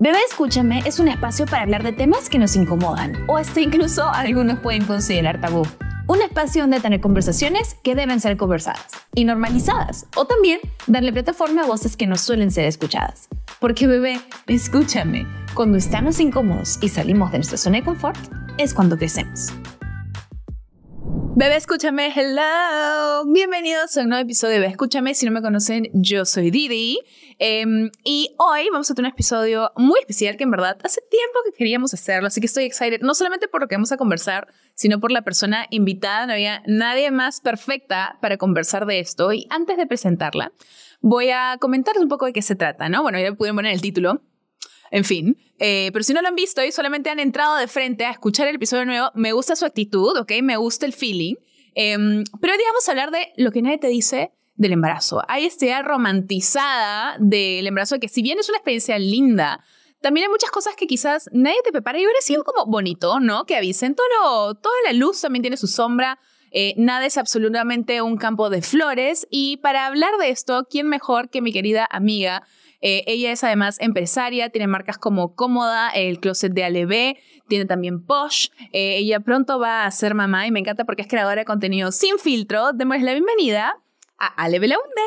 Bebé Escúchame es un espacio para hablar de temas que nos incomodan o hasta incluso algunos pueden considerar tabú. Un espacio donde tener conversaciones que deben ser conversadas y normalizadas o también darle plataforma a voces que no suelen ser escuchadas. Porque bebé, escúchame, cuando estamos incómodos y salimos de nuestra zona de confort es cuando crecemos. Bebé, escúchame, hello. Bienvenidos a un nuevo episodio de Bebé, escúchame. Si no me conocen, yo soy Didi. Em, y hoy vamos a tener un episodio muy especial que en verdad hace tiempo que queríamos hacerlo, así que estoy excited, no solamente por lo que vamos a conversar, sino por la persona invitada. No había nadie más perfecta para conversar de esto. Y antes de presentarla, voy a comentarles un poco de qué se trata, ¿no? Bueno, ya pueden poner el título. En fin, eh, pero si no lo han visto y solamente han entrado de frente a escuchar el episodio nuevo, me gusta su actitud, ¿ok? Me gusta el feeling. Em, pero hoy vamos a hablar de lo que nadie te dice del embarazo. Hay esta idea romantizada del embarazo que si bien es una experiencia linda, también hay muchas cosas que quizás nadie te prepara y hubiera sido como bonito, ¿no? Que avisen, todo toda la luz también tiene su sombra, eh, nada es absolutamente un campo de flores y para hablar de esto, ¿quién mejor que mi querida amiga? Eh, ella es además empresaria, tiene marcas como Cómoda, el closet de Aleve, tiene también Posh. Eh, ella pronto va a ser mamá y me encanta porque es creadora de contenido sin filtro. Démosle la bienvenida a Ale Belaunde.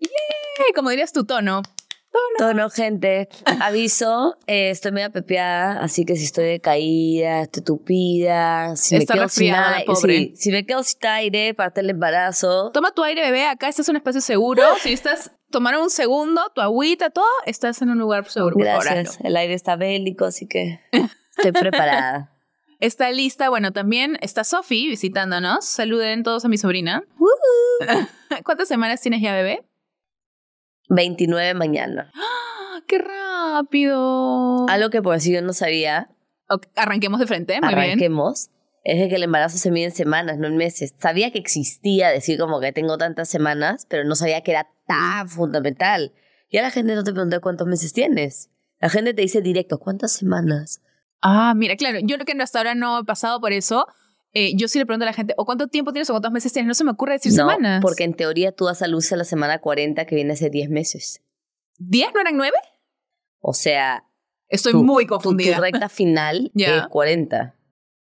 ¡Yey! Como dirías tu tono. Tono. Tono, gente. Aviso, eh, estoy medio pepeada, así que si estoy decaída, estoy tupida, si me quedo sin aire, si, si, me quedo aire, parte el embarazo. Toma tu aire, bebé, acá estás es un espacio seguro. si estás Tomar un segundo, tu agüita, todo, estás en un lugar pues, seguro. Gracias, el aire está bélico, así que estoy preparada. Está lista, bueno, también está Sofi visitándonos. Saluden todos a mi sobrina. ¿Cuántas semanas tienes ya, bebé? 29 mañana. ¡Ah, ¡Qué rápido! Algo que por así yo no sabía. arranquemos de frente, muy arranquemos. Es de que el embarazo se mide en semanas, no en meses. Sabía que existía decir como que tengo tantas semanas, pero no sabía que era está ah, fundamental. Ya la gente no te pregunta cuántos meses tienes. La gente te dice directo, ¿cuántas semanas? Ah, mira, claro, yo creo que hasta ahora no he pasado por eso. Eh, yo sí le pregunto a la gente, ¿o cuánto tiempo tienes o cuántos meses tienes? No se me ocurre decir no, Porque en teoría tú das a luz a la semana 40 que viene hace 10 meses. ¿10? ¿No eran 9? O sea. Estoy muy confundida. Tu, recta final es 40.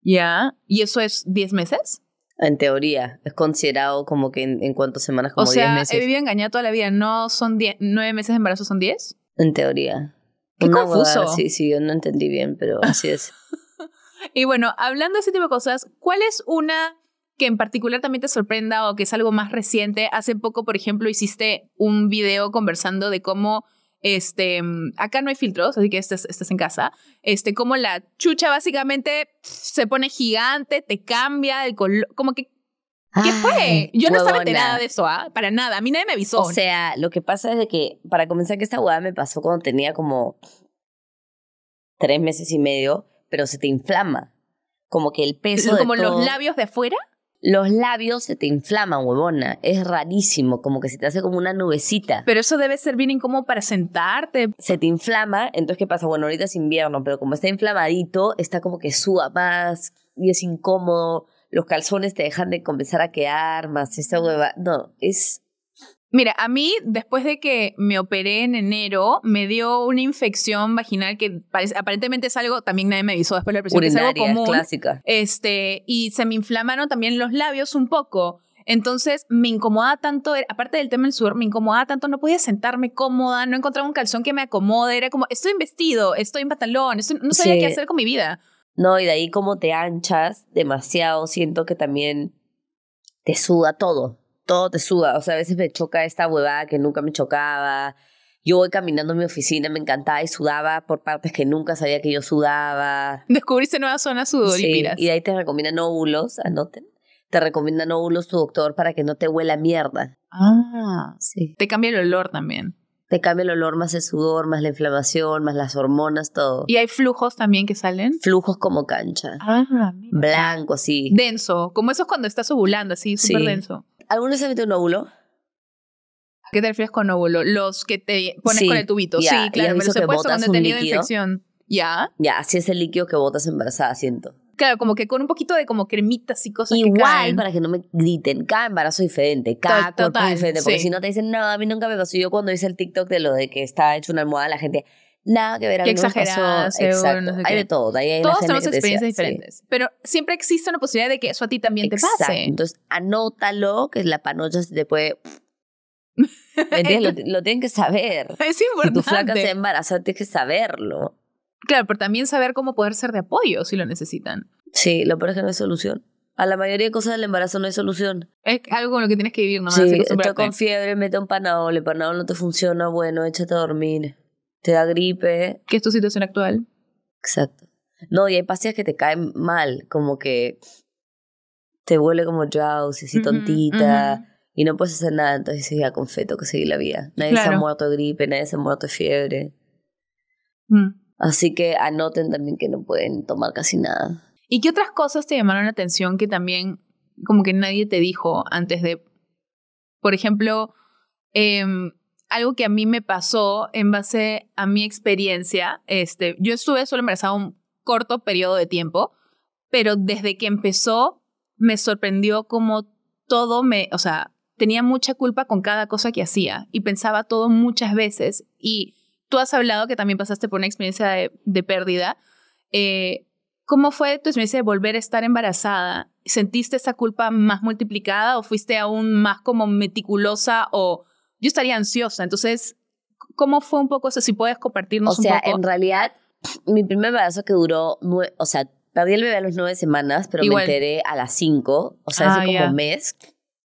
Ya. ¿Y eso es 10 meses? En teoría, es considerado como que en, cuántas semanas, como 10 meses. O sea, he vivido engañada toda la vida. ¿No son 9 meses de embarazo, son 10? En teoría. Qué confuso. sí, sí, yo no entendí bien, pero así es. y bueno, hablando de ese tipo de cosas, ¿cuál es una que en particular también te sorprenda o que es algo más reciente? Hace poco, por ejemplo, hiciste un video conversando de cómo este, acá no hay filtros, así que estás, estás en casa. Este, como la chucha básicamente se pone gigante, te cambia el color, como que ¿Qué fue? Yo no estaba enterada de eso, ¿ah? Para nada. A mí nadie me avisó. O sea, lo que pasa es que, para comenzar, que esta hueá me pasó cuando tenía como tres meses y medio, pero se te inflama. Como que el peso. ¿Como los labios de afuera? Los labios se te inflaman, huevona. Es rarísimo, como que se te hace como una nubecita. Pero eso debe ser bien incómodo para sentarte. Se te inflama, entonces ¿qué pasa? Bueno, ahorita es invierno, pero como está inflamadito, está como que suba más y es incómodo. Los calzones te dejan de comenzar a quedar más. Esta hueva. No, es Mira, a mí después de que me operé en enero, me dio una infección vaginal que aparentemente es algo, también nadie me avisó después de la presión, Urinaria, es algo clásica. Este, y se me inflamaron también los labios un poco. Entonces me incomodaba tanto, eh, aparte del tema del sudor, me incomodaba tanto, no podía sentarme cómoda, no encontraba un calzón que me acomode, era como, estoy en vestido, estoy en pantalón, no sabía qué hacer con mi vida. No, y de ahí como te anchas demasiado, siento que también te suda todo todo te suda. O sea, a veces me choca esta huevada que nunca me chocaba. Yo voy caminando a mi oficina, me encantaba y sudaba por partes que nunca sabía que yo sudaba. Descubriste nuevas zonas sudoríparas. y ahí te recomiendan óvulos, anoten. Te recomiendan óvulos tu doctor para que no te huela mierda. Ah, sí. Te cambia el olor también. Te cambia el olor más el sudor, más la inflamación, más las hormonas, todo. ¿Y hay flujos también que salen? Flujos como cancha. Ah, mira. Blanco, sí. Denso, como eso es cuando estás ovulando, así, súper sí. denso. ¿Alguno se mete un óvulo? qué te refieres con óvulo? Los que te pones con el tubito. sí, claro, pero se puede cuando he tenido infección. Ya. Ya, así es el líquido que botas embarazada, siento. Claro, como que con un poquito de como cremitas y cosas Igual, para que no me griten, cada embarazo es diferente, cada total, cuerpo diferente, porque si no te dicen, no, a mí nunca me pasó. Yo cuando hice el TikTok de lo de que está hecho una almohada, la gente, nada que ver. Qué hay de todo. Todos tenemos experiencias diferentes, pero siempre existe una posibilidad de que eso a ti también te pase. Entonces, anótalo, que la panocha se te puede... lo, lo, tienen que saber. Es importante. Si tu flaca se embaraza, tienes que saberlo. Claro, pero también saber cómo poder ser de apoyo si lo necesitan. Sí, lo peor es que no hay solución. A la mayoría de cosas del embarazo no hay solución. Es algo con lo que tienes que vivir nomás. Sí, estoy con fiebre, mete un panadol, el panadol no te funciona, bueno, échate a dormir te da gripe. ¿Qué es tu situación actual? Exacto. No, y hay pastillas que te caen mal, como que te vuelve como drowsy, así tontita, y no puedes hacer nada, entonces dices, con feto que seguí la vida. Nadie se ha muerto de gripe, nadie se ha muerto de fiebre. Mm. Así que anoten también que no pueden tomar casi nada. ¿Y qué otras cosas te llamaron la atención que también como que nadie te dijo antes de, por ejemplo, em, algo que a mí me pasó en base a mi experiencia. Este, yo estuve solo embarazada un corto periodo de tiempo, pero desde que empezó me sorprendió como todo me, o sea, tenía mucha culpa con cada cosa que hacía y pensaba todo muchas veces. Y tú has hablado que también pasaste por una experiencia de, pérdida. Eh, ¿Cómo fue tu experiencia de volver a estar embarazada? ¿Sentiste esa culpa más multiplicada o fuiste aún más como meticulosa o yo estaría ansiosa. Entonces, ¿cómo fue un poco eso? Si puedes compartirnos o sea, en realidad, mi primer embarazo que duró, o sea, perdí el bebé a las nueve semanas, pero me enteré a las cinco, o sea, hace ah, como un mes.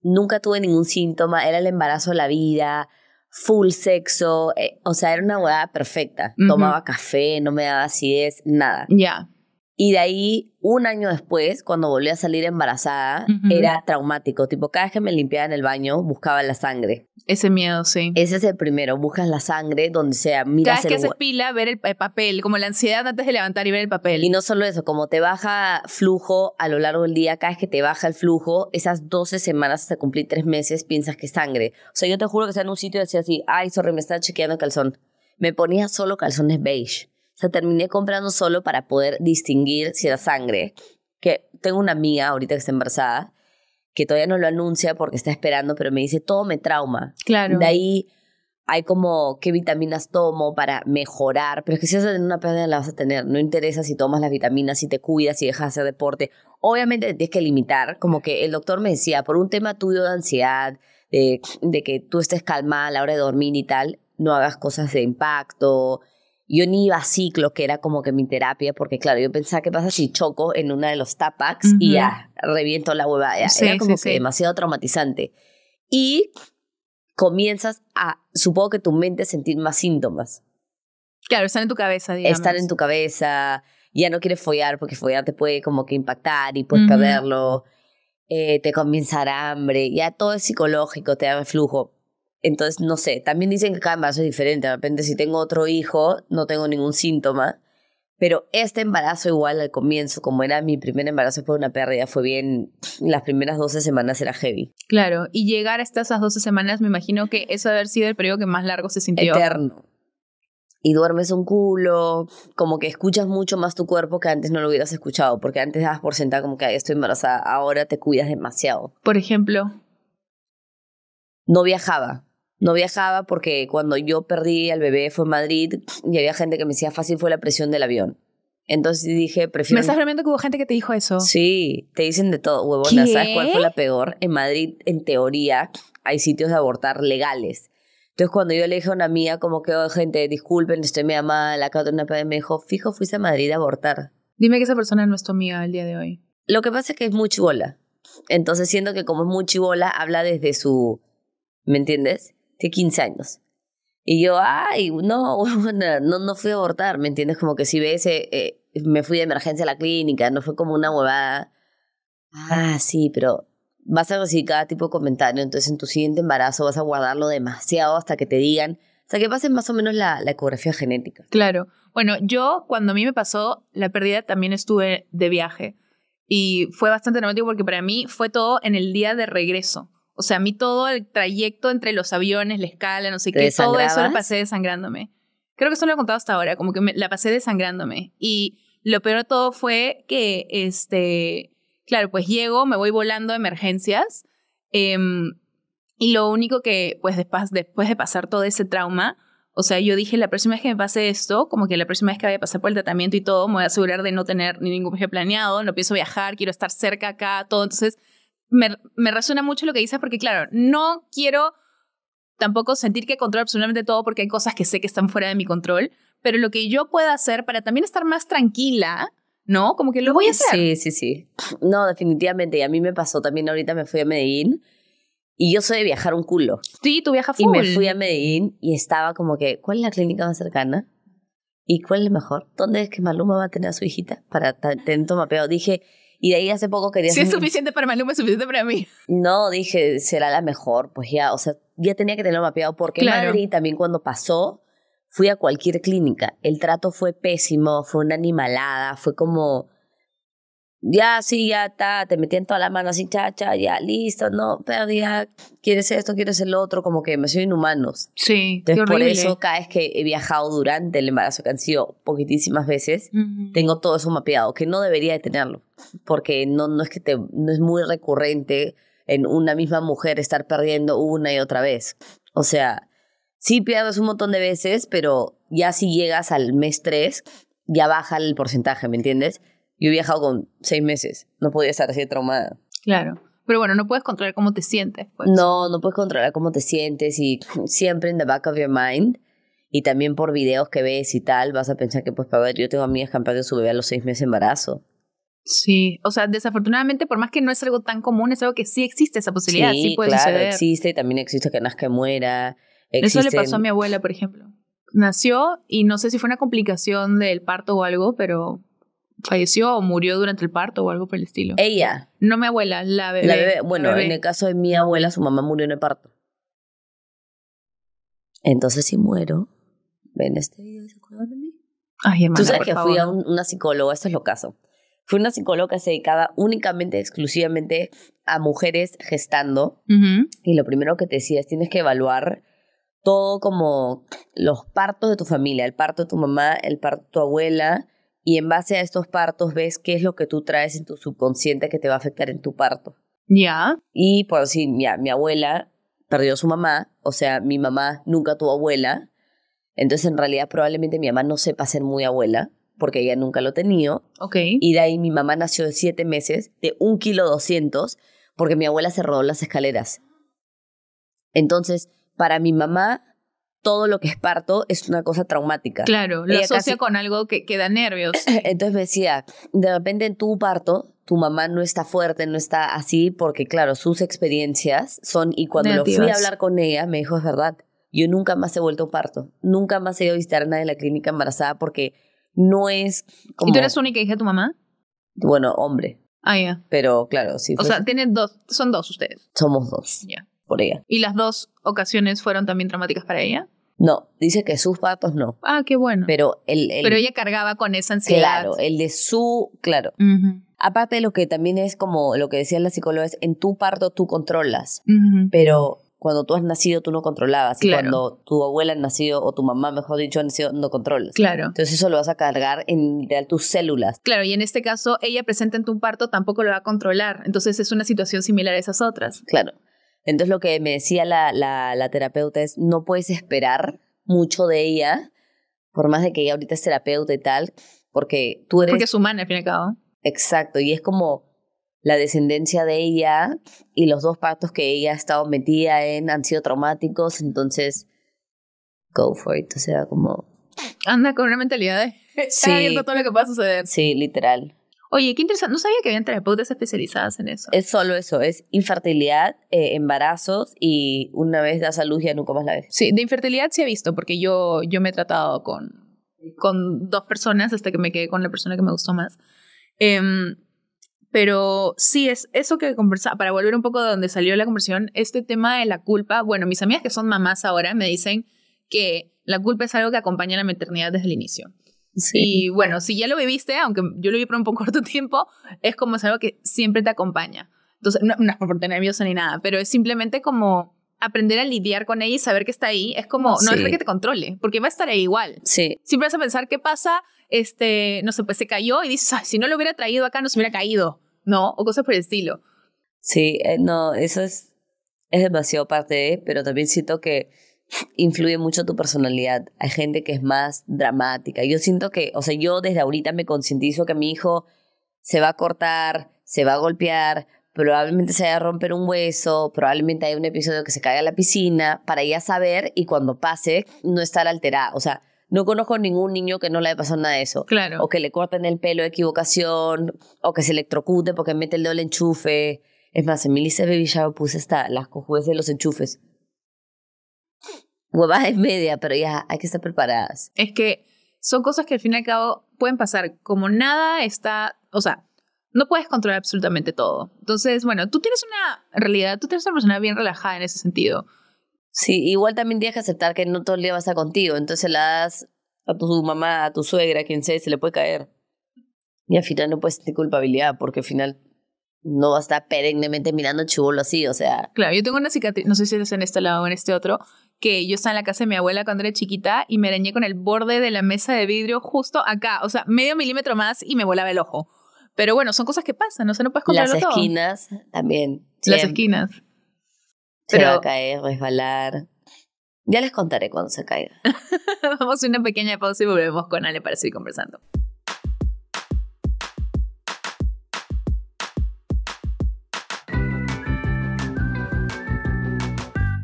Nunca tuve ningún síntoma, era el embarazo de la vida, full sexo, eh, o sea, era una boda perfecta. Tomaba café, no me daba acidez, nada. Ya. Y de ahí, un año después, cuando volví a salir embarazada, era traumático. Tipo, cada vez que me limpiaba en el baño, buscaba la sangre. Ese miedo, sí. Ese es el primero. Buscas la sangre donde sea. Miras cada vez que se pila, ver el, papel. Como la ansiedad antes de levantar y ver el papel. Y no solo eso, como te baja flujo a lo largo del día, cada vez que te baja el flujo, esas 12 semanas hasta cumplir 3 meses, piensas que es sangre. O sea, yo te juro que estaba en un sitio y decía así, ay, sorry, me está chequeando el calzón. Me ponía solo calzones beige sea, terminé comprando solo para poder distinguir si era sangre. Que tengo una amiga ahorita que está embarazada, que todavía no lo anuncia porque está esperando, pero me dice, todo me trauma. Claro. De ahí hay como qué vitaminas tomo para mejorar, pero es que si vas a una pérdida la vas a tener, no interesa si tomas las vitaminas, si te cuidas, si dejas de hacer deporte, obviamente tienes que limitar, como que el doctor me decía, por un tema tuyo de ansiedad, de, de que tú estés calmada a la hora de dormir y tal, no hagas cosas de impacto, yo ni iba a ciclo, que era como que mi terapia, porque claro, yo pensaba, que pasa si choco en una de los tapas y ya reviento la hueva era como que demasiado traumatizante. Y comienzas a, supongo que tu mente sentir más síntomas. Claro, están en tu cabeza, digamos. Están en tu cabeza, ya no quieres follar porque follar te puede como que impactar y puedes uh te comienza hambre, ya todo es psicológico, te da flujo. Entonces, no sé, también dicen que cada embarazo es diferente. De repente, si tengo otro hijo, no tengo ningún síntoma. Pero este embarazo igual al comienzo, como era mi primer embarazo por una pérdida, fue bien, las primeras 12 semanas era heavy. Claro, y llegar hasta esas 12 semanas, me imagino que eso haber sido el periodo que más largo se sintió. Eterno. Y duermes un culo, como que escuchas mucho más tu cuerpo que antes no lo hubieras escuchado, porque antes dabas por sentado como que estoy embarazada, ahora te cuidas demasiado. Por ejemplo. No viajaba, no viajaba porque cuando yo perdí al bebé fue en Madrid y había gente que me decía fácil fue la presión del avión. Entonces dije, prefiero... ¿Me estás bromeando que hubo gente que te dijo eso? Sí, te dicen de todo, huevona. ¿Sabes cuál fue la peor? En Madrid, en teoría, hay sitios de abortar legales. Entonces cuando yo le dije a una mía como que, oh, gente, disculpen, estoy me mal, la de una me dijo, fijo, fuiste a Madrid a abortar. Dime que esa persona no es tu amiga el día de hoy. Lo que pasa es que es muy chibola. Entonces siento que como es muy chibola, habla desde su... ¿Me entiendes? de 15 años. Y yo, ay, no, no, no fui a abortar, ¿me entiendes? Como que si ves, eh, eh, me fui de emergencia a la clínica, no fue como una huevada. Ah, sí, pero vas a recibir cada tipo de comentario, entonces en tu siguiente embarazo vas a guardarlo demasiado hasta que te digan, hasta que pasen más o menos la, la ecografía genética. Claro. Bueno, yo cuando a mí me pasó la pérdida también estuve de viaje y fue bastante dramático porque para mí fue todo en el día de regreso. O sea, a mí todo el trayecto entre los aviones, la escala, no sé qué, todo eso lo pasé desangrándome. Creo que eso lo he contado hasta ahora, como que la pasé desangrándome. Y lo peor de todo fue que, este, claro, pues llego, me voy volando a emergencias. Em, y lo único que, pues después, después de pasar todo ese trauma, o sea, yo dije, la próxima vez que me pase esto, como que la próxima vez que vaya a pasar por el tratamiento y todo, me voy a asegurar de no tener ni ningún viaje planeado, no pienso viajar, quiero estar cerca acá, todo. Entonces, me, me resuena mucho lo que dices porque, claro, no quiero tampoco sentir que controlo absolutamente todo porque hay cosas que sé que están fuera de mi control, pero lo que yo pueda hacer para también estar más tranquila, ¿no? Como que lo voy a hacer. Sí, sí, sí. No, definitivamente. Y a mí me pasó también ahorita, me fui a Medellín y yo soy de viajar un culo. Sí, tú viajas full. Y me fui a Medellín y estaba como que, ¿cuál es la clínica más cercana? ¿Y cuál es mejor? ¿Dónde es que Maluma va a tener a su hijita para tanto mapeado? Dije, y de ahí hace poco quería... Si es suficiente para Maluma, es suficiente para mí. No, dije, será la mejor, pues ya, o sea, ya tenía que tenerlo mapeado, porque en Madrid también cuando pasó, fui a cualquier clínica, el trato fue pésimo, fue una animalada, fue como ya sí, ya está, te metían toda la mano así, chacha, ya listo, no, pero ya quieres esto, quieres el otro, como que me soy inhumanos. Sí, por eso cada vez que he viajado durante el embarazo, que han sido poquitísimas veces, tengo todo eso mapeado, que no debería de tenerlo, porque no, es que te, no es muy recurrente en una misma mujer estar perdiendo una y otra vez. O sea, sí pierdes un montón de veces, pero ya si llegas al mes 3, ya baja el porcentaje, ¿me entiendes? Yo he viajado con seis meses, no podía estar así de traumada. Claro. Pero bueno, no puedes controlar cómo te sientes. Pues. No, no puedes controlar cómo te sientes y siempre en the back of your mind y también por videos que ves y tal, vas a pensar que pues para ver, yo tengo a que han de su bebé a los seis meses de embarazo. Sí, o sea, desafortunadamente, por más que no es algo tan común, es algo que sí existe esa posibilidad, sí, sí claro, existe y también existe que nazca y muera. Eso le pasó a mi abuela, por ejemplo. Nació y no sé si fue una complicación del parto o algo, pero falleció o murió durante el parto o algo por el estilo. Ella. No mi abuela, la bebé. La Bueno, en el caso de mi abuela, su mamá murió en el parto. Entonces, si muero, ven este video se acuerdan de mí. Ay, hermana, Tú sabes que fui a una psicóloga, esto es lo caso. Fui una psicóloga dedicada únicamente, exclusivamente a mujeres gestando. Y lo primero que te decía es tienes que evaluar todo como los partos de tu familia, el parto de tu mamá, el parto de tu abuela, y en base a estos partos ves qué es lo que tú traes en tu subconsciente que te va a afectar en tu parto. Ya. Y por decir, mi abuela perdió a su mamá, o sea, mi mamá nunca tuvo abuela, entonces en realidad probablemente mi mamá no sepa ser muy abuela, porque ella nunca lo tenía. Ok. Y de ahí mi mamá nació de siete meses, de un kilo doscientos, porque mi abuela se rodó las escaleras. Entonces, para mi mamá, todo lo que es parto es una cosa traumática. Claro, lo asocia con algo que, da nervios. Entonces me decía, de repente en tu parto, tu mamá no está fuerte, no está así, porque claro, sus experiencias son, y cuando lo fui a hablar con ella, me dijo, es verdad, yo nunca más he vuelto a parto, nunca más he ido a visitar a nadie en la clínica embarazada porque no es como... ¿Y tú eres única hija de tu mamá? Bueno, hombre. Ah, ya. Pero claro, sí. o sea, tienen dos, son dos ustedes. Somos dos. Ya por ella. ¿Y las dos ocasiones fueron también traumáticas para ella? No, dice que sus partos no. Ah, qué bueno. Pero, ella cargaba con esa ansiedad. Claro, el de su, claro. Aparte de lo que también es como lo que decían las psicólogas, en tu parto tú controlas, pero cuando tú has nacido tú no controlabas claro. y cuando tu abuela ha nacido o tu mamá, mejor dicho, ha nacido no controlas. Claro. Entonces eso lo vas a cargar en real tus células. Claro, y en este caso ella presente en tu parto tampoco lo va a controlar, entonces es una situación similar a esas otras. Claro. Entonces lo que me decía la, terapeuta es, no puedes esperar mucho de ella, por más de que ella ahorita es terapeuta y tal, porque tú eres... Porque es humana, al fin y al cabo. Exacto, y es como la descendencia de ella y los dos pactos que ella ha estado metida en han sido traumáticos, entonces, go for it, o sea, como... Anda con una mentalidad de... Sí, todo lo que a suceder. Sí, literal. Oye, qué interesante. No sabía que habían terapeutas especializadas en eso. Es solo eso, es infertilidad, eh, embarazos y una vez da salud ya nunca más la vez. Sí, de infertilidad sí he visto, porque yo, yo me he tratado con, con dos personas hasta que me quedé con la persona que me gustó más. Em, pero sí, es eso que conversaba, para volver un poco de donde salió la conversación, este tema de la culpa, bueno, mis amigas que son mamás ahora me dicen que la culpa es algo que acompaña a la maternidad desde el inicio. Sí. Y bueno, si ya lo viviste, aunque yo lo vi por un poco corto tiempo, es como es algo que siempre te acompaña. Entonces, no, es por tener miedo ni nada, pero es simplemente como aprender a lidiar con ella y saber que está ahí. Es como, no es para que te controle, porque va a estar ahí igual. Sí. Siempre vas a pensar qué pasa, este, no sé, pues se cayó y dices, si no lo hubiera traído acá, no se hubiera caído, ¿no? O cosas por el estilo. Sí, eh, no, eso es, es demasiado parte, ¿eh? pero también siento que influye mucho tu personalidad. Hay gente que es más dramática. Yo siento que, o sea, yo desde ahorita me concientizo que mi hijo se va a cortar, se va a golpear, probablemente se vaya a romper un hueso, probablemente haya un episodio que se caiga a la piscina, para ya saber y cuando pase no estar alterada. O sea, no conozco ningún niño que no le haya pasado nada de eso. Claro. O que le corten el pelo de equivocación, o que se electrocute porque mete el dedo el enchufe. Es más, en mi lista baby puse esta las cojudes de los enchufes huevada es media, pero ya hay que estar preparadas. Es que son cosas que al fin y al cabo pueden pasar. Como nada está, o sea, no puedes controlar absolutamente todo. Entonces, bueno, tú tienes una realidad, tú tienes una persona bien relajada en ese sentido. Sí, igual también tienes que aceptar que no todo el día a contigo, entonces la das a tu mamá, a tu suegra, a quien sea, se le puede caer. Y al final no puedes tener culpabilidad, porque al final no va a estar perennemente mirando chulo así, o sea. Claro, yo tengo una cicatriz, no sé si es en este lado o en este otro, que yo estaba en la casa de mi abuela cuando era chiquita y me arañé con el borde de la mesa de vidrio justo acá, o sea, medio milímetro más y me volaba el ojo. Pero bueno, son cosas que pasan, no o sea, no puedes todo Las esquinas también. Las esquinas. Se va a caer, resbalar. Ya les contaré cuando se caiga. Vamos a una pequeña pausa y volvemos con Ale para seguir conversando.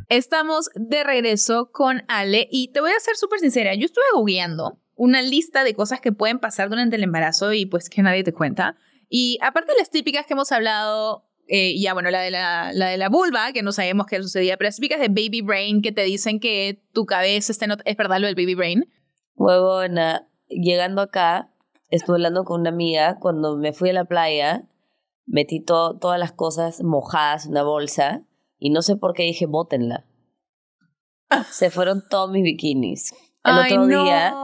Estamos de regreso con Ale y te voy a ser súper sincera, yo estuve googleando una lista de cosas que pueden pasar durante el embarazo y pues que nadie te cuenta. Y aparte de las típicas que hemos hablado, eh, ya bueno, la de la, la de la vulva, que no sabemos qué sucedía, pero las típicas de baby brain que te dicen que tu cabeza está en Es verdad lo del baby brain. Huevona, llegando acá, estuve hablando con una amiga cuando me fui a la playa, metí todas las cosas mojadas en una bolsa y no sé por qué dije, bótenla. Ah. Se fueron todos mis bikinis. El otro día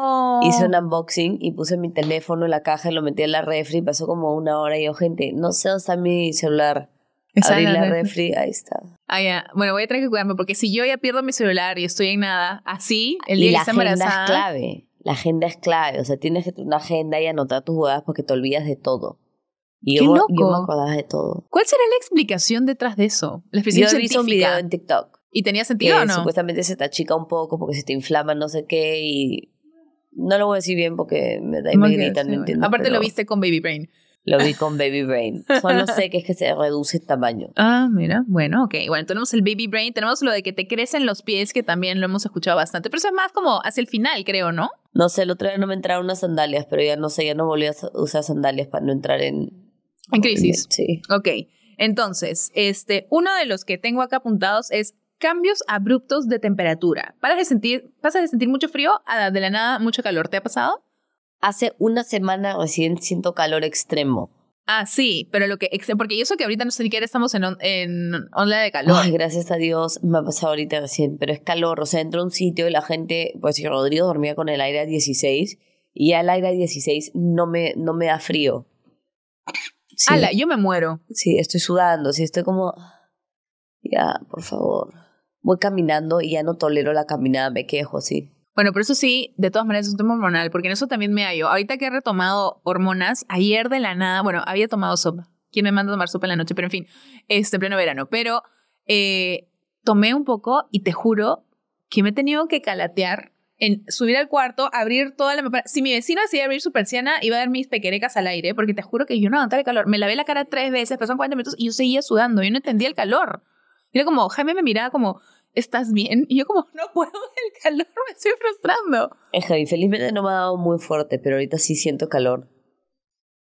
hice un unboxing y puse mi teléfono en la caja y lo metí en la refri. Pasó como una hora y yo, gente, no sé dónde está mi celular. Está Abrí la, refri. ahí está. Ah, bueno, voy a tener que cuidarme porque si yo ya pierdo mi celular y estoy en nada, así, el día y es clave. La agenda es clave. O sea, tienes que tener una agenda y anotar tus jugadas porque te olvidas de todo. Y yo, me acordaba de todo. ¿Cuál será la explicación detrás de eso? La explicación yo he visto un video en TikTok. ¿Y tenía sentido o no? Supuestamente se te achica un poco porque se te inflama no sé qué y no lo voy a decir bien porque me, da, me gritan, entiendo. Aparte lo viste con Baby Brain. Lo vi con Baby Brain. Solo sé que es que se reduce el tamaño. Ah, mira. Bueno, ok. Bueno, tenemos el Baby Brain, tenemos lo de que te crecen los pies, que también lo hemos escuchado bastante. Pero eso es más como hacia el final, creo, ¿no? No sé, el otro día no me entraron unas sandalias, pero ya no sé, ya no volví a usar sandalias para no entrar en, en crisis. Sí. Ok. Entonces, este, uno de los que tengo acá apuntados es cambios abruptos de temperatura. para de sentir, pasas de sentir mucho frío a de la nada mucho calor. ¿Te ha pasado? Hace una semana recién siento calor extremo. Ah, sí, pero lo que... Porque eso que ahorita no sé ni siquiera estamos en, en onda de calor. gracias a Dios me ha pasado ahorita recién, pero es calor. O sea, entro a un sitio y la gente... Pues Rodrigo dormía con el aire a 16 y al aire a 16 no me, no me da frío. ¡Hala! yo me muero. Sí, estoy sudando, sí, estoy como, ya, por favor. Voy caminando y ya no tolero la caminada, me quejo, sí. Bueno, pero eso sí, de todas maneras es un tema hormonal, porque en eso también me hallo. Ahorita que he retomado hormonas, ayer de la nada, bueno, había tomado sopa. ¿Quién me manda a tomar sopa en la noche? Pero en fin, este, en pleno verano. Pero eh, tomé un poco y te juro que me he tenido que calatear en subir al cuarto, abrir toda la... Si mi vecino hacía abrir su persiana, iba a ver mis pequerecas al aire, porque te juro que yo no aguantaba el calor. Me lavé la cara tres veces, pasaron 40 minutos y yo seguía sudando, yo no entendía el calor. era como, Jaime me miraba como, ¿estás bien? Y yo como, no puedo, el calor me estoy frustrando. Es que felizmente no me ha dado muy fuerte, pero ahorita sí siento calor.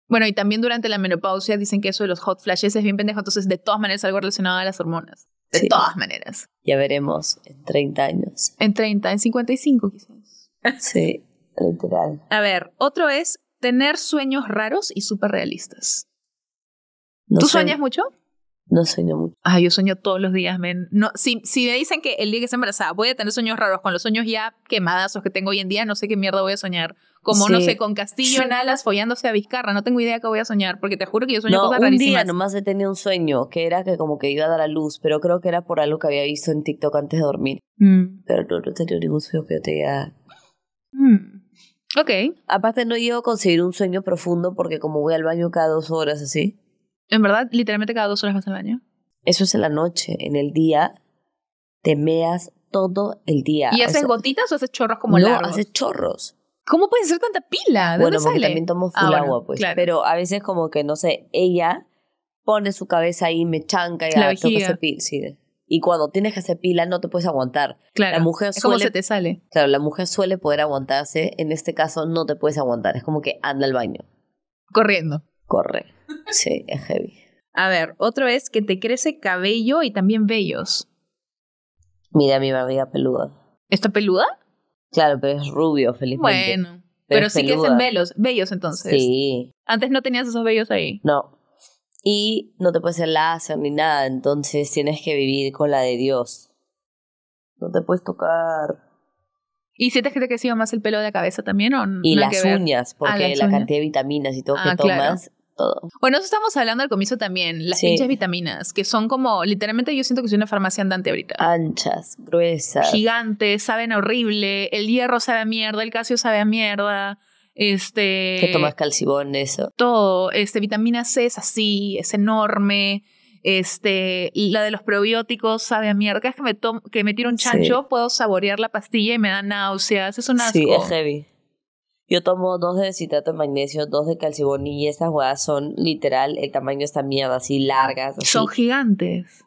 Bueno, y también durante la menopausia dicen que eso de los hot flashes es bien pendejo, entonces de todas maneras algo relacionado a las hormonas. De todas maneras. Ya veremos en 30 años. En 30, en 55 quizás. Sí, literal. A ver, otro es tener sueños raros y súper realistas. ¿Tú sueñas mucho? No sueño mucho. Ay, yo sueño todos los días, men. No, si, si me dicen que el día que se embarazada voy a tener sueños raros con los sueños ya quemadosos que tengo hoy en día, no sé qué mierda voy a soñar. Como, no sé, con Castillo en alas follándose a Vizcarra. No tengo idea qué voy a soñar, porque te juro que yo sueño no, cosas un día nomás he tenido un sueño, que era que como que iba a dar a luz, pero creo que era por algo que había visto en TikTok antes de dormir. Mm. Pero no, no he tenido ningún sueño que yo diga. Mm. Ok. Aparte no llego a conseguir un sueño profundo porque como voy al baño cada dos horas así... En verdad, literalmente cada dos horas vas al baño. Eso es en la noche. En el día te meas todo el día. ¿Y haces gotitas o haces chorros como no, largos? No, haces chorros. ¿Cómo puede ser tanta pila? bueno, porque también tomo ah, full agua, pues. Pero a veces como que, no sé, ella pone su cabeza ahí, me chanca y la ah, vejiga. Y cuando tienes que hacer pila no te puedes aguantar. Claro, la mujer suele, es como se te sale. Claro, la mujer suele poder aguantarse. En este caso no te puedes aguantar. Es como que anda al baño. Corriendo. Corre. Sí, es heavy. A ver, otro es que te crece cabello y también vellos. Mira mi barriga peluda. ¿Está peluda? Claro, pero es rubio, felizmente. Bueno, pero, sí que crecen vellos, vellos entonces. Sí. Antes no tenías esos vellos ahí. No. Y no te puedes hacer láser ni nada, entonces tienes que vivir con la de Dios. No te puedes tocar. ¿Y sientes que te creció más el pelo de la cabeza también? O no y las uñas, ah, porque la cantidad de vitaminas y todo ah, que tomas bueno, eso estamos hablando al comienzo también, las vitaminas, que son como, literalmente yo siento que soy una farmacia andante ahorita. Anchas, gruesas. Gigantes, saben horrible, el hierro sabe a mierda, el calcio sabe a mierda. Este. Que tomas calcibón, eso. Todo. Este, vitamina C es así, es enorme. Este, la de los probióticos sabe a mierda. Cada vez que me, que me tiro un chancho, puedo saborear la pastilla y me da náuseas. Es un asco. Sí, es heavy. Yo tomo dos de citrato de magnesio, dos de calcibón y estas huevas son literal el tamaño está esta mierda, así largas. Son gigantes.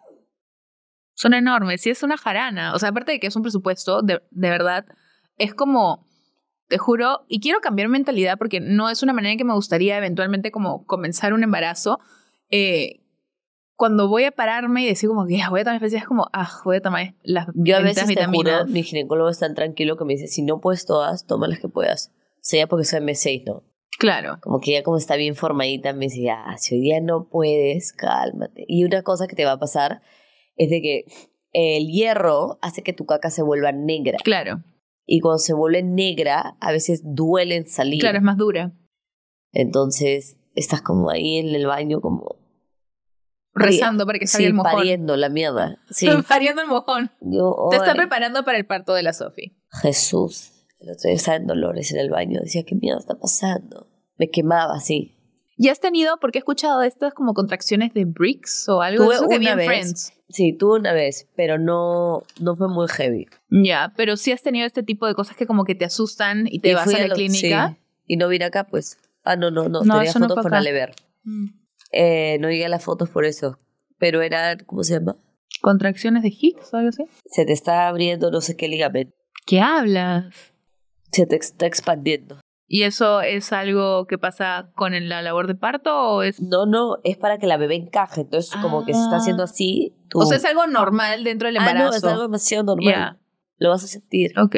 Son enormes. Sí, es una jarana. O sea, aparte de que es un presupuesto, de, de verdad, es como te juro, y quiero cambiar mentalidad porque no es una manera en que me gustaría eventualmente como comenzar un embarazo. Eh, cuando voy a pararme y decir como que ah, voy a tomar especias, es como, ah, voy a tomar las Yo a veces Te juro, mi ginecólogo es tan tranquilo que me dice, si no puedes todas, toma las que puedas sea, porque soy M6, ¿no? Claro. Como que ya como está bien formadita, me decía ah, si hoy día no puedes, cálmate. Y una cosa que te va a pasar es de que el hierro hace que tu caca se vuelva negra. Claro. Y cuando se vuelve negra, a veces duelen salir. Claro, es más dura. Entonces, estás como ahí en el baño, como. Rezando para que salga el mojón. Pariendo la mierda. Sí. pariendo el mojón. Te está preparando para el parto de la Sofi. Jesús. El otro estaba en dolores en el baño, decía, ¿qué miedo está pasando? Me quemaba así. ¿Y has tenido, porque he escuchado estas como contracciones de bricks o algo tuve una que vez, Sí, tuve una vez, pero no, no fue muy heavy. Ya, pero sí has tenido este tipo de cosas que como que te asustan y te vas a la clínica. Y no vine acá, pues. Ah, no, no, no, no tenía fotos no por mm. eh, no llegué a las fotos por eso, pero era, ¿cómo se llama? ¿Contracciones de Higgs o algo así? Se te está abriendo no sé qué ligamento. ¿Qué hablas? se te está expandiendo. ¿Y eso es algo que pasa con la labor de parto o es...? No, no, es para que la bebé encaje, entonces como que se está haciendo ah. así... Tú... O sea, es algo normal dentro del embarazo. Ah, no, es algo demasiado normal. Lo vas a sentir. Ok.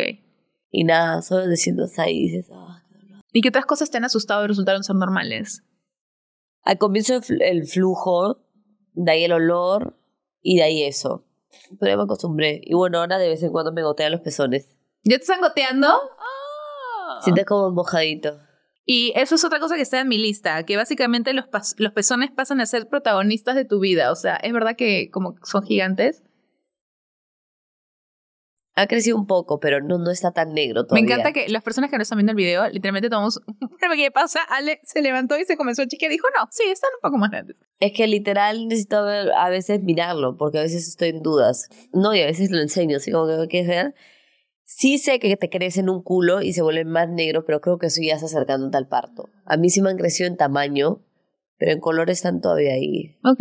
Y nada, solo diciendo ahí y dices... Ah, ¿Y qué otras cosas te han asustado y resultaron ser normales? Al comienzo el flujo, de ahí el olor y de ahí eso. Pero ya me acostumbré. Y bueno, ahora de vez en cuando me gotean los pezones. ¿Ya te están goteando? Sientes como mojadito. Y eso es otra cosa que está en mi lista, que básicamente los, los pezones pasan a ser protagonistas de tu vida. O sea, es verdad que como son gigantes. Ha crecido un poco, pero no, no está tan negro todavía. Me encanta que las personas que no están viendo el video, literalmente tomamos ¿Qué pasa? Ale se levantó y se comenzó a chiquear. Dijo, no, sí, están un poco más grandes. Es que literal necesito a veces mirarlo, porque a veces estoy en dudas. No, y a veces lo enseño, así como que, ¿qué es ver? Sí sé que te crecen un culo y se vuelven más negros, pero creo que eso ya está acercándote al parto. A mí sí me han crecido en tamaño, pero en color están todavía ahí. Ok,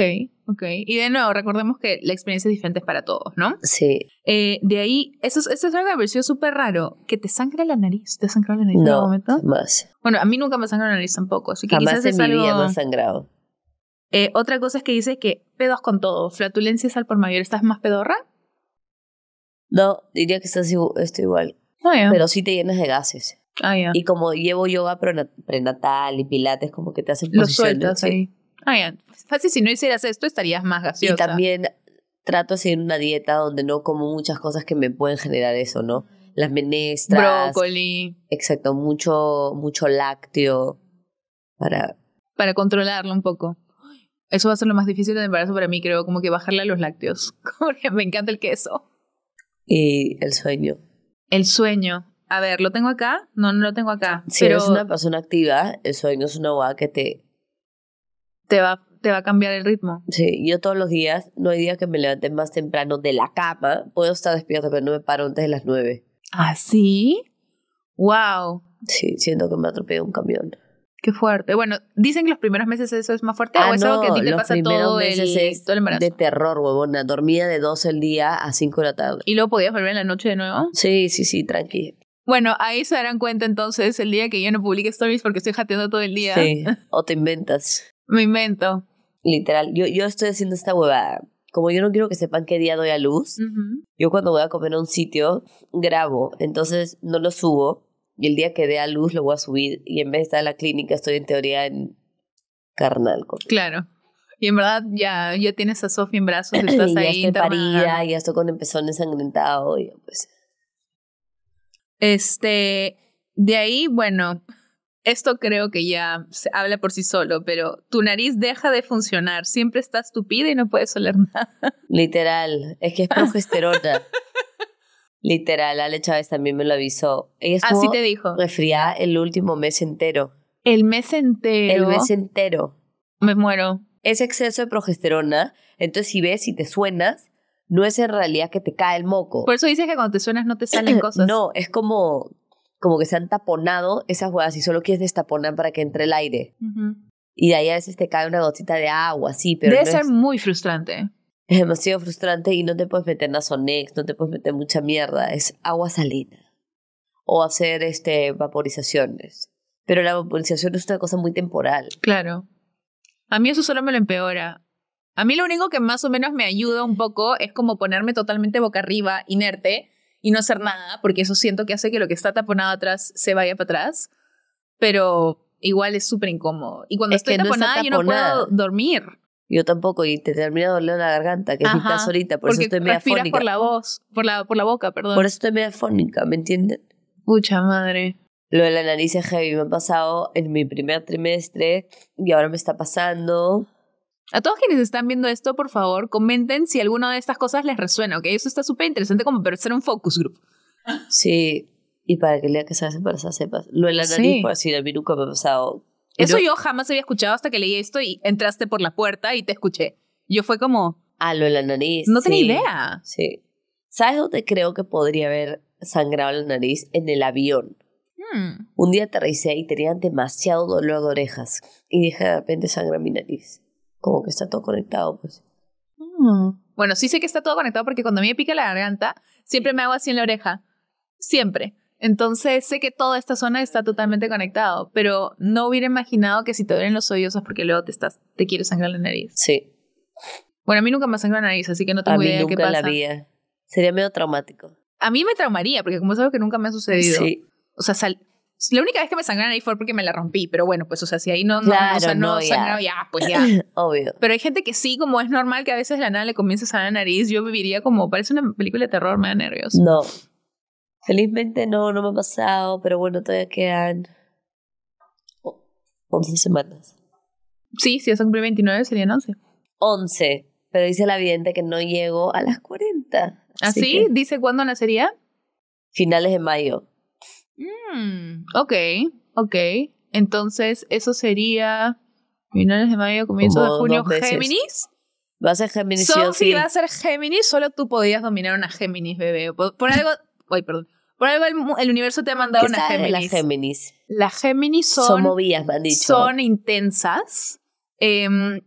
ok. Y de nuevo, recordemos que la experiencia es diferente para todos, ¿no? Sí. Eh, de ahí, eso, es algo que me súper raro, que te sangra la nariz. ¿Te sangrado la nariz no, en algún momento? más. Bueno, a mí nunca me sangra la nariz tampoco, así que Jamás quizás en es mi algo... vida me ha sangrado. Eh, otra cosa es que dice que pedos con todo, flatulencia al por mayor. ¿Estás más pedorra? No, diría que estás, estoy igual. Ah, Pero sí te llenas de gases. Ah, y como llevo yoga prenatal y pilates, como que te hacen Lo sueltas ¿sí? ahí. Ah, Fácil, si no hicieras esto, estarías más gaseosa. Y también trato de seguir una dieta donde no como muchas cosas que me pueden generar eso, ¿no? Las menestras. Brócoli. Exacto, mucho, mucho lácteo para... Para controlarlo un poco. Eso va a ser lo más difícil del embarazo para mí, creo, como que bajarle a los lácteos. me encanta el queso y el sueño. El sueño. A ver, ¿lo tengo acá? No, no lo tengo acá. Si eres una persona activa, el sueño es una guada que te... Te va, te va a cambiar el ritmo. Sí, yo todos los días, no hay día que me levante más temprano de la capa. Puedo estar despierta, pero no me paro antes de las nueve. ¿Ah, sí? ¡Wow! Sí, siento que me atropello un camión. Qué fuerte. Bueno, dicen que los primeros meses eso es más fuerte ah, o es que a ti te pasa todo el, es De terror, huevona. Dormía de 12 el día a 5 de la tarde. ¿Y luego podías volver en la noche de nuevo? Sí, sí, sí, tranqui. Bueno, ahí se darán cuenta entonces el día que yo no publique stories porque estoy jateando todo el día. Sí, o te inventas. Me invento. Literal, yo, yo estoy haciendo esta huevada. Como yo no quiero que sepan qué día doy a luz, yo cuando voy a comer a un sitio, grabo, entonces no lo subo y el día que dé a luz lo voy a subir y en vez de estar en la clínica estoy en teoría en carnal. claro. Y en verdad ya, ya tienes a Sofía en brazos, estás y ya ahí. Estoy ya estoy con el ensangrentado. Y pues. Este, de ahí, bueno, esto creo que ya se habla por sí solo, pero tu nariz deja de funcionar, siempre está tupida y no puedes oler nada. Literal, es que es progesterona. Literal, Ale Chávez también me lo avisó. Así te dijo. Refría el último mes entero. El mes entero. El mes entero. Me muero. Es exceso de progesterona. Entonces, si ves, si te suenas, no es en realidad que te cae el moco. Por eso dices que cuando te suenas no te salen cosas. No, es como, como que se han taponado esas huevas y solo quieres destaponar para que entre el aire. Y de ahí a veces te cae una gotita de agua, sí, pero. Debe ser muy frustrante. Es demasiado frustrante y no te puedes meter Nasonex, no te puedes meter mucha mierda, es agua salina. O hacer este, vaporizaciones. Pero la vaporización es una cosa muy temporal. Claro. A mí eso solo me lo empeora. A mí lo único que más o menos me ayuda un poco es como ponerme totalmente boca arriba, inerte, y no hacer nada, porque eso siento que hace que lo que está taponado atrás se vaya para atrás. Pero igual es súper incómodo. Y cuando estoy taponada, yo no puedo dormir. Yo tampoco, y te termina doliendo la garganta, que Ajá, es ahorita, por eso estoy media por la voz, por la, por la boca, perdón. Por eso estoy media ¿me entienden? Mucha madre. Lo de la nariz es heavy, me ha pasado en mi primer trimestre y ahora me está pasando. A todos quienes están viendo esto, por favor, comenten si alguna de estas cosas les resuena, ¿ok? Eso está súper interesante como pero hacer un focus group. Sí, y para que lea que se sabes para sepas. Lo de la nariz, sí. decir, a mí nunca me ha pasado eso yo jamás había escuchado hasta que leí esto y entraste por la puerta y te escuché. Yo fue como... A ah, lo de la nariz. No tenía idea. Sí. ¿Sabes dónde creo que podría haber sangrado la nariz? En el avión. Hmm. Un día aterricé y tenían demasiado dolor de orejas. Y dije, de repente sangra mi nariz. Como que está todo conectado, pues. Hmm. Bueno, sí sé que está todo conectado porque cuando a mí me pica la garganta, siempre me hago así en la oreja. Siempre. Entonces sé que toda esta zona está totalmente conectado, pero no hubiera imaginado que si te duelen los oídos es porque luego te estás, te quieres sangrar la nariz. Sí. Bueno, a mí nunca me sangra la nariz, así que no tengo idea qué pasa. La Sería medio traumático. A mí me traumaría, porque como sabes que nunca me ha sucedido. Sí. O sea, la única vez que me la nariz fue porque me la rompí, pero bueno, pues, o sea, si ahí no, no, no, no ya. pues ya. Obvio. Pero hay gente que sí, como es normal que a veces la nada le comience a sangrar la nariz, yo viviría como, parece una película de terror, me da nervios. No, Felizmente no, no me ha pasado, pero bueno, todavía quedan 11 semanas. Sí, si son cumple 29 serían 11. 11, pero dice la vidente que no llego a las 40. ¿Ah, ¿Así? sí? ¿Dice cuándo nacería? Finales de mayo. Mm, ok, ok. Entonces, eso sería finales de mayo, comienzo de junio. ¿Géminis? Va a ser Géminis. Sophie sí, va a ser Géminis, solo tú podías dominar una Géminis, bebé. Por, por algo. Ay, perdón. Por algo el, universo te ha mandado una Géminis. Las Géminis. Géminis son. Son movidas, han dicho. Son intensas. Em,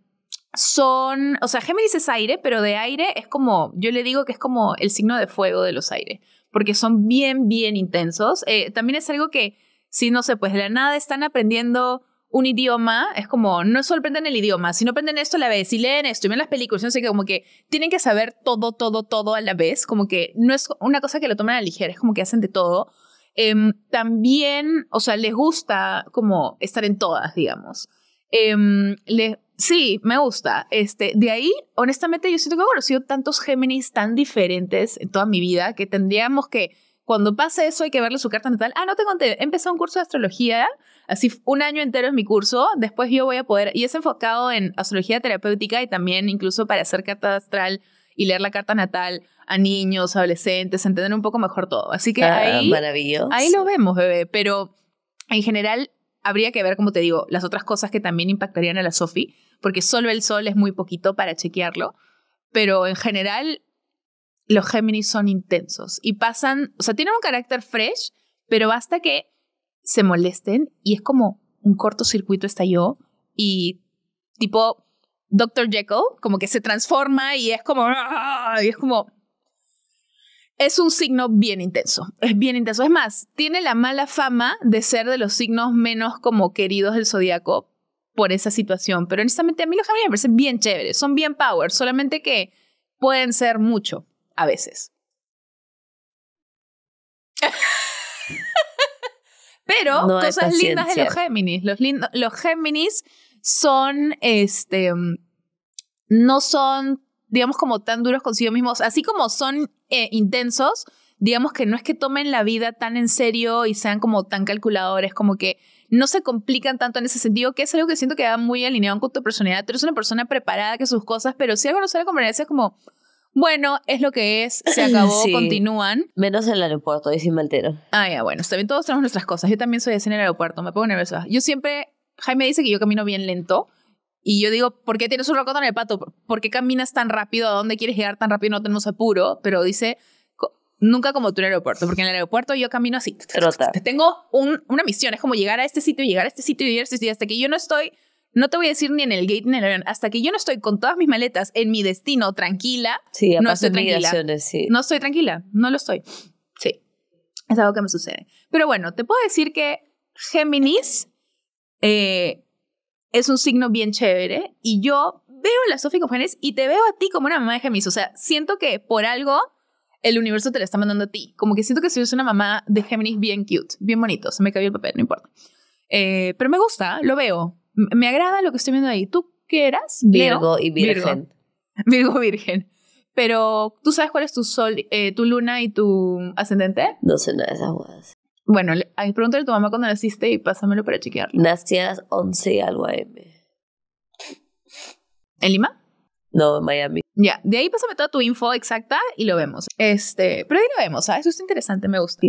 son. O sea, Géminis es aire, pero de aire es como. Yo le digo que es como el signo de fuego de los aires. Porque son bien, bien intensos. Eh, también es algo que, si no sé, pues de la nada están aprendiendo un idioma, es como, no solo aprenden el idioma, sino aprenden esto a la vez, y leen esto, y ven las películas, no sé como que tienen que saber todo, todo, todo a la vez, como que no es una cosa que lo toman a la ligera, es como que hacen de todo. Em, también, o sea, les gusta como estar en todas, digamos. Em, le, sí, me gusta. Este, de ahí, honestamente, yo siento que he conocido tantos Géminis tan diferentes en toda mi vida que tendríamos que, cuando pase eso, hay que verle su carta natal. Ah, no te conté, empecé un curso de astrología Así un año entero es mi curso, después yo voy a poder, y es enfocado en astrología terapéutica y también incluso para hacer carta astral y leer la carta natal a niños, adolescentes, entender un poco mejor todo. Así que ah, ahí, maravilloso. ahí lo vemos, bebé, pero en general habría que ver, como te digo, las otras cosas que también impactarían a la Sofi, porque solo el sol es muy poquito para chequearlo, pero en general los Géminis son intensos y pasan, o sea, tienen un carácter fresh, pero basta que se molesten y es como un cortocircuito estalló y tipo Dr. Jekyll como que se transforma y es como ¡ah! y es como es un signo bien intenso, es bien intenso. Es más, tiene la mala fama de ser de los signos menos como queridos del zodiaco por esa situación, pero honestamente a mí los Géminis me parecen bien chéveres, son bien power, solamente que pueden ser mucho a veces. Pero cosas lindas de los Géminis. Los, los Géminis son, este, no son, digamos, como tan duros consigo mismos, así como son eh, intensos, digamos que no es que tomen la vida tan en serio y sean como tan calculadores, como que no se complican tanto en ese sentido, que es algo que siento que va muy alineado con tu personalidad. Tú eres una persona preparada que sus cosas, pero si algo no sale con es como bueno, es lo que es, se acabó, continúan. Menos en el aeropuerto, ahí sí me altero. Ah, ya, bueno, también todos tenemos nuestras cosas. Yo también soy así en el aeropuerto, me pongo nerviosa. Yo siempre, Jaime dice que yo camino bien lento. Y yo digo, ¿por qué tienes un rocoto en el pato? ¿Por qué caminas tan rápido? ¿A dónde quieres llegar tan rápido? No tenemos apuro. Pero dice, nunca como tú en el aeropuerto, porque en el aeropuerto yo camino así. Trota. Tengo un, una misión, es como llegar a este sitio, llegar a este sitio, y a este hasta que yo no estoy no te voy a decir ni en el gate ni en el hasta que yo no estoy con todas mis maletas en mi destino tranquila, sí, no estoy tranquila. Sí. No estoy tranquila, no lo estoy. Sí, es algo que me sucede. Pero bueno, te puedo decir que Géminis eh, es un signo bien chévere y yo veo a la Sofi con Géminis y te veo a ti como una mamá de Géminis. O sea, siento que por algo el universo te la está mandando a ti. Como que siento que soy una mamá de Géminis bien cute, bien bonito. Se me cayó el papel, no importa. Eh, pero me gusta, lo veo me agrada lo que estoy viendo ahí. ¿Tú qué eras? Virgo y Virgen. Virgo. Virgen. Pero, ¿tú sabes cuál es tu sol, eh, tu luna y tu ascendente? No sé nada de esas cosas. Bueno, pregúntale a tu mamá cuando naciste y pásamelo para chequearlo. Nací a las 11 y algo AM. ¿En Lima? No, en Miami. Ya, de ahí pásame toda tu info exacta y lo vemos. Este, pero ahí lo vemos, ¿sabes? ¿ah? Eso es interesante, me gusta.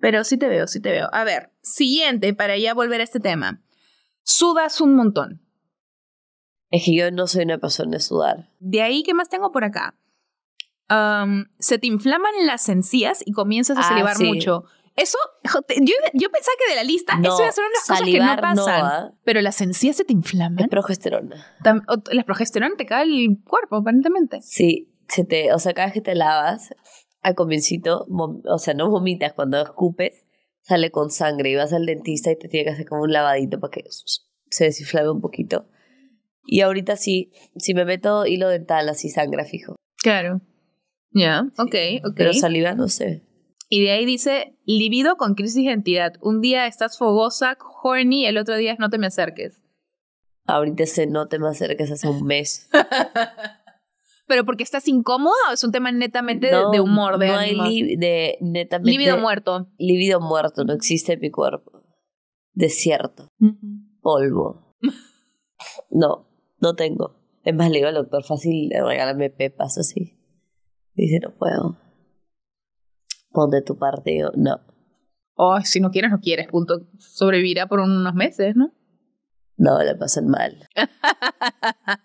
Pero sí te veo, sí te veo. A ver, siguiente, para ya volver a este tema. Sudas un montón. Es que yo no soy una persona de sudar. De ahí, ¿qué más tengo por acá? se te inflaman las encías y comienzas a ah, salivar mucho. Eso, yo, yo, pensaba que de la lista, eso iba a ser una de las cosas que no pasan. ¿ah? Pero las encías se te inflaman. la progesterona. la progesterona te cae el cuerpo, aparentemente. Sí, se te, o sea, cada vez que te lavas, al comiencito, o sea, no vomitas cuando escupes, sale con sangre y vas al dentista y te tiene que hacer como un lavadito para que se desinflame un poquito. Y ahorita sí, si me meto hilo dental, así sangra fijo. Claro. Ya, ok, ok. Pero salida, no sé. Y de ahí dice, libido con crisis de identidad. Un día estás fogosa, horny, el otro día es no te me acerques. Ahorita se no te me acerques hace un mes. pero porque estás incómodo, es un tema netamente de, humor, de no Hay muerto. Lívido muerto, no existe mi cuerpo. Desierto. Polvo. no, no tengo. Es más, le digo al doctor fácil, regálame pepas así. Dice, no puedo. Pon de tu parte, no. Oh, si no quieres, no quieres, punto. Sobrevivirá por unos meses, ¿no? No, la pasan mal.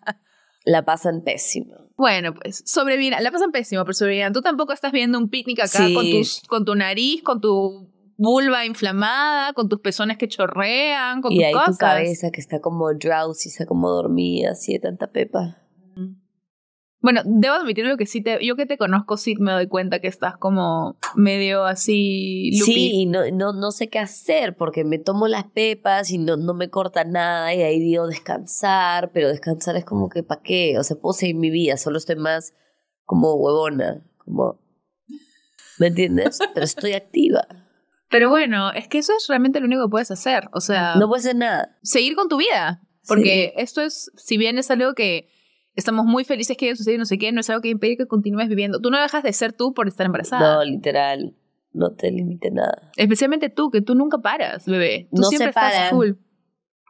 la pasan pésimo. Bueno, pues sobrevivirán, la pasan pésimo, pero sobrevivirán. Tú tampoco estás viendo un picnic acá con, tus, con tu nariz, con tu vulva inflamada, con tus pezones que chorrean, con tu cabeza que está como drowsy, está como dormida, así de tanta pepa. Bueno, debo admitirlo que sí te, yo que te conozco sí me doy cuenta que estás como medio así. Sí, no, no, sé qué hacer porque me tomo las pepas y no, me corta nada y ahí digo descansar, pero descansar es como que ¿pa' qué? O sea, puedo seguir mi vida, solo estoy más como huevona, como... ¿Me entiendes? Pero estoy activa. Pero bueno, es que eso es realmente lo único que puedes hacer, o sea... No puedes hacer nada. Seguir con tu vida, porque esto es, si bien es algo que estamos muy felices que haya sucedido, no sé qué, no es algo que impide que continúes viviendo. Tú no dejas de ser tú por estar embarazada. No, literal, no te limite nada. Especialmente tú, que tú nunca paras, bebé. no siempre se para. estás full.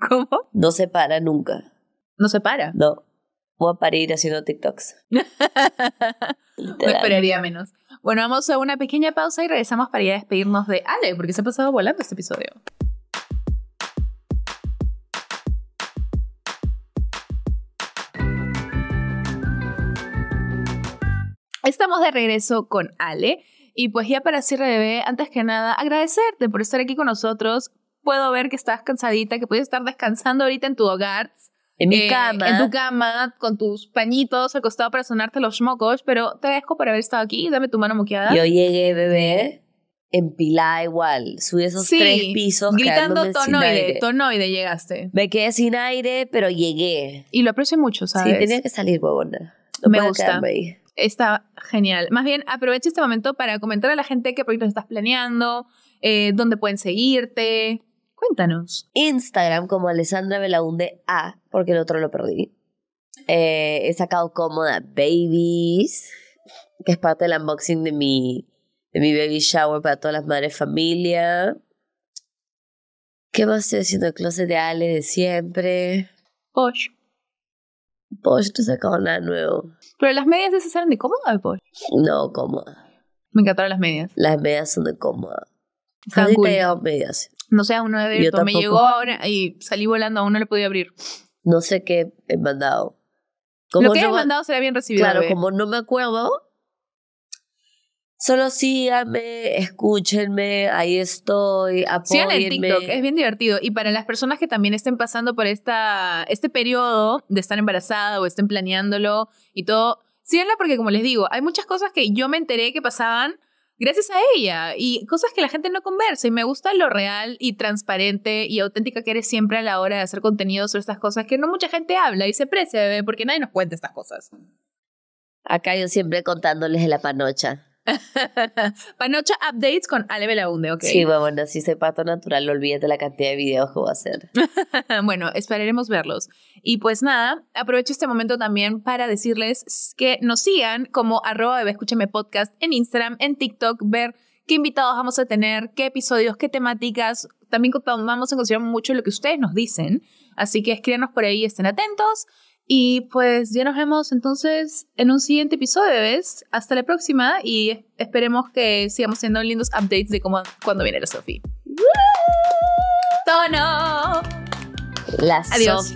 ¿Cómo? No se para nunca. No se para. No. Voy a parir haciendo TikToks. no esperaría menos. Bueno, vamos a una pequeña pausa y regresamos para ir a despedirnos de Ale, porque se ha pasado volando este episodio. Estamos de regreso con Ale. Y pues ya para decirle, bebé, antes que nada, agradecerte por estar aquí con nosotros. Puedo ver que estás cansadita, que puedes estar descansando ahorita en tu hogar. En mi eh, cama. En tu cama, con tus pañitos acostado para sonarte los mocos, pero te agradezco por haber estado aquí. Dame tu mano moqueada. Yo llegué, bebé, empilada igual. Subí esos tres pisos. Gritando tonoide, tonoide llegaste. Me quedé sin aire, pero llegué. Y lo aprecio mucho, ¿sabes? Sí, tenía que salir, huevona. me gusta. Está genial. Más bien, aprovecha este momento para comentar a la gente qué proyectos estás planeando, eh, dónde pueden seguirte. Cuéntanos. Instagram como Alessandra Belaunde A, porque el otro lo perdí. Eh, he sacado cómoda Babies, que es parte del unboxing de mi, de mi baby shower para todas las madres familia. ¿Qué más estoy haciendo? El closet de Ale de siempre. Posh. Paul, yo no sacaba nada nuevo. Pero las medias esas eran de cómoda, de Paul. No, cómoda. Me encantaron las medias. Las medias son de cómoda. Están cool. medias. No sé, a uno de Yo Me llegó ahora y salí volando, aún no le podía abrir. No sé qué he mandado. Como Lo que he mandado será bien recibido. Claro, eh. como no me acuerdo, Solo síganme, escúchenme, ahí estoy, apóyenme. Síganme en TikTok, es bien divertido. Y para las personas que también estén pasando por esta, este periodo de estar embarazada o estén planeándolo y todo, síganla porque, como les digo, hay muchas cosas que yo me enteré que pasaban gracias a ella y cosas que la gente no conversa y me gusta lo real y transparente y auténtica que eres siempre a la hora de hacer contenido sobre estas cosas que no mucha gente habla y se precia, bebé, porque nadie nos cuenta estas cosas. Acá yo siempre contándoles de la panocha. Panocha updates con Ale Belaunde, ok. Sí, bueno, si se pato natural, de la cantidad de videos que voy a hacer. bueno, esperaremos verlos. Y pues nada, aprovecho este momento también para decirles que nos sigan como arroba podcast en Instagram, en TikTok, ver qué invitados vamos a tener, qué episodios, qué temáticas. También vamos a considerar mucho lo que ustedes nos dicen. Así que escríbanos por ahí, estén atentos. Y pues ya nos vemos entonces en un siguiente episodio, bebés. Hasta la próxima y esperemos que sigamos siendo lindos updates de cómo, cuando viene la Sophie. ¡Tono! La Adiós.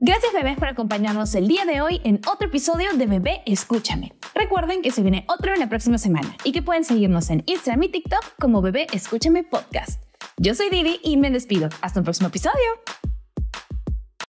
Gracias bebés por acompañarnos el día de hoy en otro episodio de Bebé Escúchame. Recuerden que se viene otro en la próxima semana y que pueden seguirnos en Instagram y TikTok como Bebé Escúchame Podcast. Yo soy Didi y me despido. Hasta un próximo episodio.